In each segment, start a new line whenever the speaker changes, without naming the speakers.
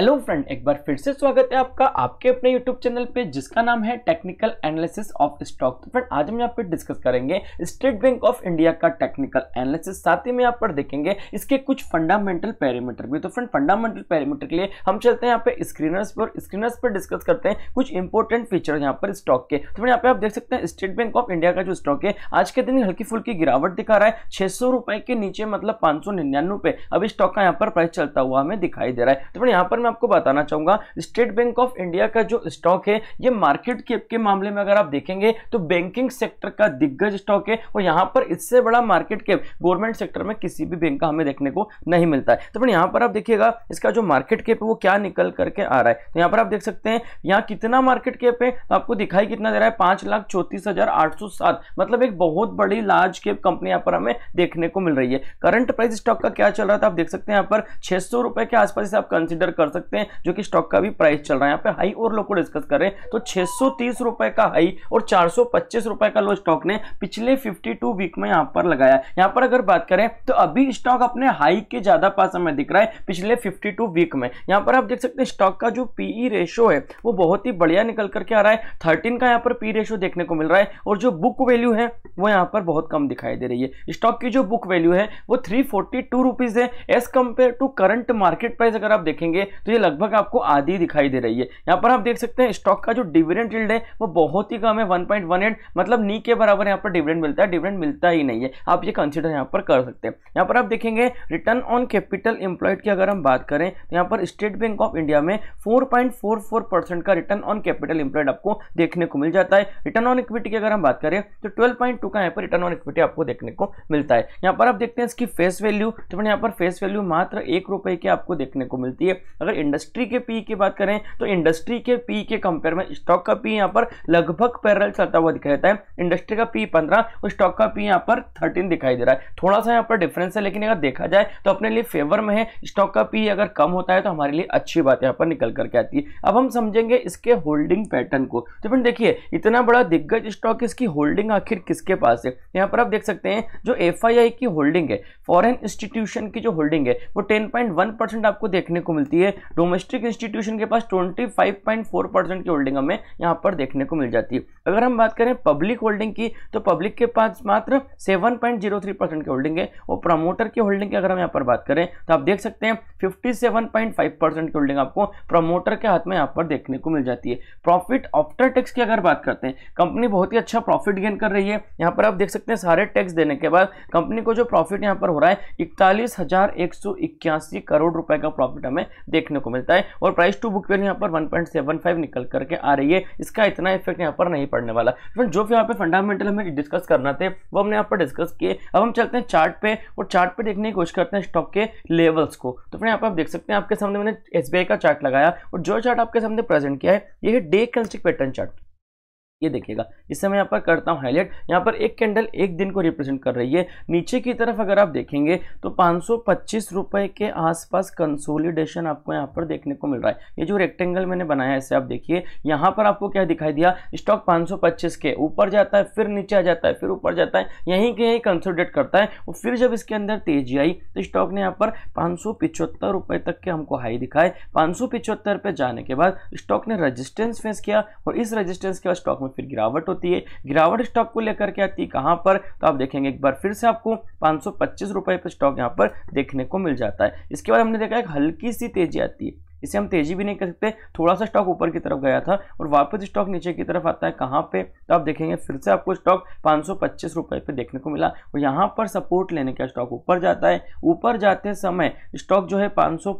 hello friend एक बार फिर से स्वागत है आपका आपके अपने यूट्यूब चैनल पे जिसका नाम है टेक्निकल एनालिसिस ऑफ स्टॉक तो फ्रेंड आज हम यहाँ पे डिस्कस करेंगे स्टेट बैंक ऑफ इंडिया का टेक्निकल एनालिसिस साथ ही में यहाँ पर देखेंगे इसके कुछ फंडामेंटल पैरामीटर भी तो फ्रेंड फंडामेंटल पैरामीटर के लिए हम चलते हैं यहाँ पे स्क्रीनर्स पर स्क्रीनर्स पर डिस्कस करते हैं कुछ इंपॉर्टेंट फीचर यहाँ पर स्टॉक के तो फ्रेंड यहाँ पे आप देख सकते हैं स्टेट बैंक ऑफ इंडिया का जो स्टॉक है आज के दिन हल्की फुल्की गिरावट दिखा रहा है छह के नीचे मतलब पांच सौ निन्यानवे पे अभी स्टॉक का यहाँ पर प्राइस चलता हुआ हमें दिखाई दे रहा है तो फ्रेंड यहाँ पर मैं मैं आपको बताना चाहूंगा स्टेट बैंक ऑफ इंडिया का जो स्टॉक है ये मार्केट के, के मामले में अगर आप देखेंगे तो बैंकिंग सेक्टर का दिग्गज स्टॉक है और यहां पर इससे बड़ा मार्केट कैप गवर्नमेंट सेक्टर में किसी भी बैंक का हमें देखने को नहीं मिलता है तो फिर यहां पर आप देखिएगा इसका जो मार्केट कैप है वो क्या निकल करके आ रहा है तो यहां पर आप देख सकते हैं यहां कितना मार्केट कैप है तो आपको दिखाई कितना दे रहा है पांच लाख चौंतीस हजार आठ सौ सात मतलब एक बहुत बड़ी लार्ज कैप कंपनी यहां पर हमें देखने को मिल रही है करंट प्राइस स्टॉक का क्या चल रहा था आप देख सकते हैं यहां पर छह सौ रुपए के आसपास आप कंसिडर कर कर सकते हैं जो कि स्टॉक का भी प्राइस चल रहा है यहाँ पे हाई और लो को डिस्कस कर रहे हैं तो छह रुपए का हाई और चार रुपए का लो स्टॉक ने पिछले 52 वीक में यहाँ पर लगाया यहाँ पर अगर बात करें तो अभी स्टॉक अपने हाई के ज़्यादा पास हमें दिख रहा है पिछले 52 वीक में यहाँ पर आप देख सकते हैं स्टॉक का जो पीई रेशो e है वो बहुत ही बढ़िया निकल करके आ रहा है थर्टीन का यहाँ पर पी रेशो e देखने को मिल रहा है और जो बुक वैल्यू है वो यहाँ पर बहुत कम दिखाई दे रही है स्टॉक की जो बुक वैल्यू है वो थ्री फोर्टी है as compared to current market price अगर आप देखेंगे तो ये लगभग आपको आधी दिखाई दे रही है यहाँ पर आप देख सकते हैं स्टॉक का जो डिविडेंड रिल्ड है वो बहुत ही कम है वन वन पॉइंट एट मतलब नी के बराबर यहाँ पर डिविडेंड मिलता है डिविडेंड मिलता ही नहीं है आप ये कंसिडर यहाँ पर कर सकते हैं यहाँ पर आप देखेंगे रिटर्न ऑन कैपिटल एम्प्लॉयड की अगर हम बात करें तो यहाँ पर स्टेट बैंक ऑफ इंडिया में फोर परसेंट का रिटर्न ऑन कैपिटल एम्प्लॉयड आपको देखने को मिल जाता है रिटर्न ऑन इक्विटी की अगर हम बात करें तो ट्वेल्व का यहाँ पर रिटर्न ऑन इक्विटी आपको देखने को मिलता है यहाँ पर आप देखते हैं इसकी फेस वैल्यू तो यहाँ पर फेस वैल्यू मात्र एक रुपए की आपको देखने को मिलती है अगर अगर इंडस्ट्री के पी की बात करें तो इंडस्ट्री के पी के कंपेयर में स्टॉक का पी यहाँ पर लगभग पैरल चलता हुआ दिखाई देता है इंडस्ट्री का पी पंद्रह और तो स्टॉक का पी यहाँ पर थर्टीन दिखाई दे रहा है थोड़ा सा यहाँ पर डिफरेंस है लेकिन अगर देखा जाए तो अपने लिए फेवर में है स्टॉक का पी अगर कम होता है तो हमारे लिए अच्छी बात यहाँ पर निकल करके आती है अब हम समझेंगे इसके होल्डिंग पैटर्न को तो फिर देखिए इतना बड़ा दिग्गज स्टॉक इसकी होल्डिंग आखिर किसके पास है यहाँ पर आप देख सकते हैं जो एफ की होल्डिंग है फॉरन इंस्टीट्यूशन की जो होल्डिंग है वो टेन आपको देखने को मिलती है डोमेस्टिक इंस्टीट्यूशन के पास 25.4 परसेंट की होल्डिंग हमें यहाँ पर देखने को मिल जाती है अगर हम बात करें पब्लिक होल्डिंग की तो पब्लिक के पास मात्र 7.03 परसेंट की होल्डिंग है और प्रमोटर की होल्डिंग की अगर हम यहाँ पर बात करें तो आप देख सकते हैं फिफ्टी की होल्डिंग आपको प्रमोटर के हाथ में यहाँ पर देखने को मिल जाती है प्रॉफिट आफ्टर टैक्स की अगर बात करते हैं कंपनी बहुत ही अच्छा प्रॉफिट गेन कर रही है यहाँ पर आप देख सकते हैं सारे टैक्स देने के बाद कंपनी को जो प्रॉफिट यहाँ पर हो रहा है इकतालीस करोड़ रुपए का प्रॉफिट हमें देख देखने को मिलता है और प्राइस टू बुक वैल्यू यहाँ पर वन पॉइंट सेवन फाइव निकल करके आ रही है इसका इतना इफेक्ट यहाँ पर नहीं पड़ने वाला फ्रेंड जो भी यहाँ पे फंडामेंटल हमें डिस्कस करना थे वो हमने यहाँ पर डिस्कस किए अब हम चलते हैं चार्ट पे और चार्ट पे देखने की कोशिश करते हैं स्टॉक के लेवल्स को तो फिर यहाँ पर आप देख सकते हैं आपके सामने मैंने एस का चार्ट लगाया और जो चार्ट आपके सामने प्रेजेंट किया है ये डे कंस्टिक पैटर्न चार्ट ये देखिएगा इससे मैं यहाँ पर करता हूँ हाईलाइट यहाँ पर एक कैंडल एक दिन को रिप्रेजेंट कर रही है नीचे की तरफ अगर आप देखेंगे तो पाँच रुपए के आसपास कंसोलिडेशन आपको यहाँ पर देखने को मिल रहा है ये जो रेक्टेंगल मैंने बनाया है इसे आप देखिए यहाँ पर आपको क्या दिखाई दिया स्टॉक पाँच के ऊपर जाता है फिर नीचे आ जाता है फिर ऊपर जाता है यहीं के यहीं कंसोलिडेट करता है और फिर जब इसके अंदर तेजी आई तो स्टॉक ने यहाँ पर पाँच रुपए तक के हमको हाई दिखाए पाँच सौ जाने के बाद स्टॉक ने रजिस्टेंस फेस किया और इस रजिस्टेंस के बाद स्टॉक में फिर गिरावट होती है गिरावट स्टॉक को लेकर के आती है कहाँ पर तो आप देखेंगे एक बार फिर से आपको पाँच रुपए पर स्टॉक यहाँ पर देखने को मिल जाता है इसके बाद हमने देखा एक हल्की सी तेजी आती है इसे हम तेजी भी नहीं कर सकते थोड़ा सा स्टॉक ऊपर की तरफ गया था और वापस स्टॉक नीचे की तरफ आता है कहाँ पे तो आप देखेंगे फिर से आपको स्टॉक पाँच सौ रुपए पे देखने को मिला और यहाँ पर सपोर्ट लेने का स्टॉक ऊपर जाता है ऊपर जाते समय स्टॉक जो है पाँच सौ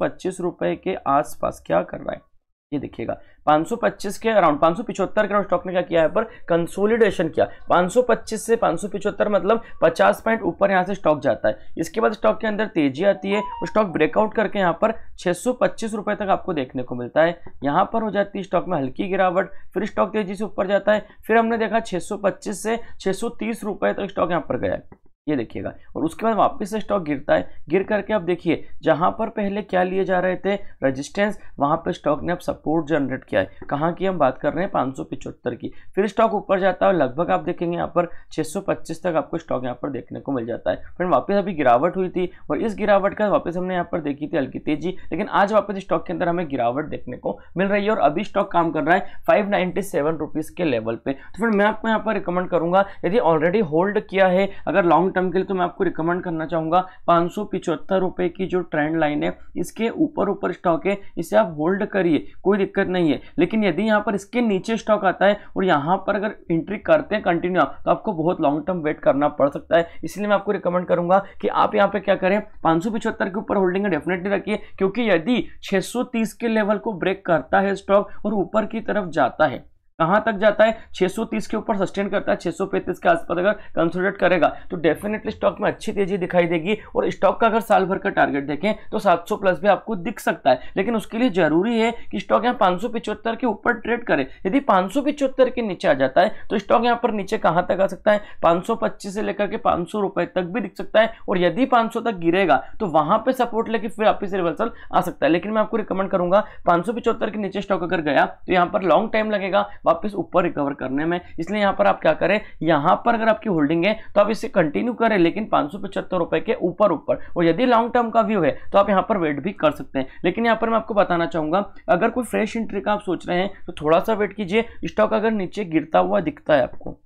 के आसपास क्या कर रहा है ये देखिएगा 525 के अराउंड पाँच करोड़ स्टॉक ने क्या किया है पर कंसोलिडेशन किया 525 से 575 मतलब 50 पॉइंट ऊपर यहां से स्टॉक जाता है इसके बाद स्टॉक के अंदर तेजी आती है और स्टॉक ब्रेकआउट करके यहां पर छह रुपए तक आपको देखने को मिलता है यहां पर हो जाती है स्टॉक में हल्की गिरावट फिर स्टॉक तेजी से ऊपर जाता है फिर हमने देखा छह से छह रुपए तक स्टॉक यहाँ पर गया ये देखिएगा और उसके बाद वापस से स्टॉक गिरता है गिर करके आप देखिए जहां पर पहले क्या लिए जा रहे थे रेजिस्टेंस वहां पर स्टॉक ने अब सपोर्ट जनरेट किया है कहाँ की हम बात कर रहे हैं पाँच की फिर स्टॉक ऊपर जाता है लगभग आप देखेंगे यहाँ पर 625 तक आपको स्टॉक यहाँ पर देखने को मिल जाता है फिर वापस अभी गिरावट हुई थी और इस गिरावट का वापस हमने यहाँ पर देखी थी हल्की तेजी लेकिन आज वापस स्टॉक के अंदर हमें गिरावट देखने को मिल रही है और अभी स्टॉक काम कर रहा है फाइव के लेवल पर तो फिर मैं आपको यहाँ पर रिकमेंड करूँगा यदि ऑलरेडी होल्ड किया है अगर लॉन्ग लॉन्ग टर्म के लिए तो मैं आपको रिकमेंड करना चाहूंगा पाँच रुपए की जो ट्रेंड लाइन है इसके ऊपर ऊपर स्टॉक है इसे आप होल्ड करिए कोई दिक्कत नहीं है लेकिन यदि यहाँ पर इसके नीचे स्टॉक आता है और यहाँ पर अगर एंट्री करते हैं कंटिन्यू आप तो आपको बहुत लॉन्ग टर्म वेट करना पड़ सकता है इसलिए मैं आपको रिकमेंड करूंगा कि आप यहाँ पे क्या करें पाँच के ऊपर होल्डिंग डेफिनेटली रखिए क्योंकि यदि 630 के लेवल को ब्रेक करता है स्टॉक और ऊपर की तरफ जाता है कहां तक जाता है 630 के ऊपर सस्टेन करता है 635 के आसपास अगर कंसोलिडेट करेगा तो डेफिनेटली स्टॉक में अच्छी तेजी दिखाई देगी और स्टॉक का अगर साल भर का टारगेट देखें तो 700 प्लस भी आपको दिख सकता है लेकिन उसके लिए जरूरी है कि स्टॉक यहाँ पांच के ऊपर ट्रेड करे यदि पांच के नीचे आ जाता है तो स्टॉक यहाँ पर नीचे कहां तक आ सकता है पांच से लेकर के रुपए तक भी दिख सकता है और यदि पांच तक गिरेगा तो वहां पर सपोर्ट लेके फिर आपसे रिवर्सल आ सकता है लेकिन मैं आपको रिकमेंड करूंगा पांच के नीचे स्टॉक अगर गया तो यहाँ पर लॉन्ग टाइम लगेगा वापस ऊपर रिकवर करने में इसलिए यहाँ पर आप क्या करें यहाँ पर अगर आपकी होल्डिंग है तो आप इसे कंटिन्यू करें लेकिन पाँच रुपए के ऊपर ऊपर और यदि लॉन्ग टर्म का व्यू है तो आप यहाँ पर वेट भी कर सकते हैं लेकिन यहाँ पर मैं आपको बताना चाहूँगा अगर कोई फ्रेश एंट्री का आप सोच रहे हैं तो थोड़ा सा वेट कीजिए स्टॉक अगर नीचे गिरता हुआ दिखता है आपको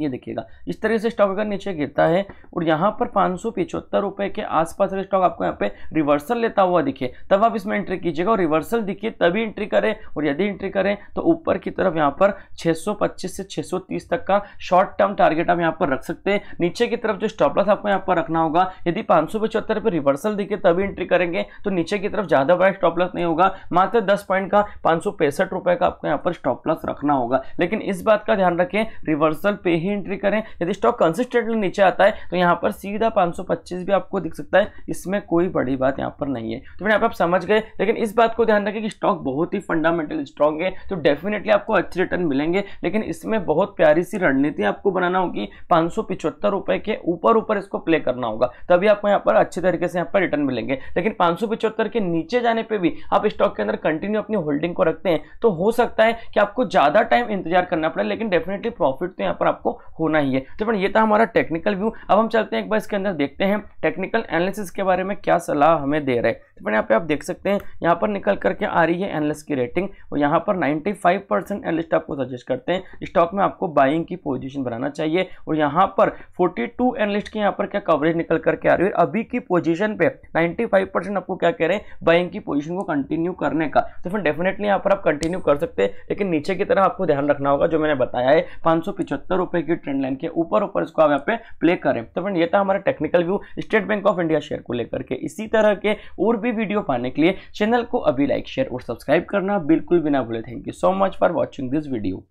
ये देखिएगा इस तरह से स्टॉक अगर नीचे गिरता है और यहाँ पर पाँच सौ के आसपास अगर स्टॉक आपको यहाँ पे रिवर्सल लेता हुआ दिखे तब आप इसमें एंट्री कीजिएगा और रिवर्सल दिखे तभी एंट्री करें और यदि एंट्री करें तो ऊपर की तरफ यहाँ पर 625 से 630 तक का शॉर्ट टर्म टारगेट आप यहाँ पर रख सकते हैं नीचे की तरफ जो स्टॉपलस आपको यहाँ पर रखना होगा यदि पाँच सौ रिवर्सल दिखे तभी एंट्री करेंगे तो नीचे की तरफ ज़्यादा बड़ा स्टॉपलस नहीं होगा मात्र दस पॉइंट का पाँच का आपको यहाँ पर स्टॉपलस रखना होगा लेकिन इस बात का ध्यान रखें रिवर्सल पे ही एंट्री करें यदि स्टॉक कंसिस्टेंटली नीचे आता है तो यहाँ पर सीधा 525 भी आपको दिख सकता है इसमें कोई बड़ी बात यहाँ पर नहीं है तो फिर यहाँ पर आप समझ गए लेकिन इस बात को ध्यान रखें कि स्टॉक बहुत ही फंडामेंटल स्ट्रॉन्ग है तो डेफिनेटली आपको अच्छे रिटर्न मिलेंगे लेकिन इसमें बहुत प्यारी सी रणनीति आपको बनाना होगी पाँच रुपए के ऊपर ऊपर इसको प्ले करना होगा तभी आपको यहाँ पर अच्छे तरीके से यहाँ पर रिटर्न मिलेंगे लेकिन पाँच के नीचे जाने पर भी आप स्टॉक के अंदर कंटिन्यू अपनी होल्डिंग को रखते हैं तो हो सकता है कि आपको ज़्यादा टाइम इंतजार करना पड़े लेकिन डेफिनेटली प्रॉफिट तो यहाँ पर आपको होना ही है तो फ्रेंड ये था हमारा टेक्निकल व्यू अब हम चलते हैं एक बार इसके अंदर देखते हैं टेक्निकल एनालिसिस के बारे में क्या सलाह हमें दे रहे हैं स्टेटमेंट यहाँ पे आप देख सकते हैं यहाँ पर निकल करके आ रही है एनलिस्ट की रेटिंग और यहाँ पर 95 परसेंट एनलिस्ट आपको सजेस्ट करते हैं स्टॉक में आपको बाइंग की पोजीशन बनाना चाहिए और यहाँ पर 42 टू एनलिस्ट की यहाँ पर क्या कवरेज निकल करके आ रही है अभी की पोजिशन पे नाइन्टी आपको क्या कह रहे हैं बाइंग की पोजिशन को कंटिन्यू करने का तो फिर डेफिनेटली यहाँ पर आप कंटिन्यू कर सकते हैं लेकिन नीचे की तरफ आपको ध्यान रखना होगा जो मैंने बताया है पाँच की ट्रेंड लाइन के ऊपर ऊपर इसको आप यहाँ पे प्ले करें तो फिर ये था हमारा technical view State Bank of India share को लेकर के इसी तरह के और भी भी वीडियो पाने के लिए चैनल को अभी लाइक शेयर और सब्सक्राइब करना बिल्कुल भी ना भूले thank you so much for watching this video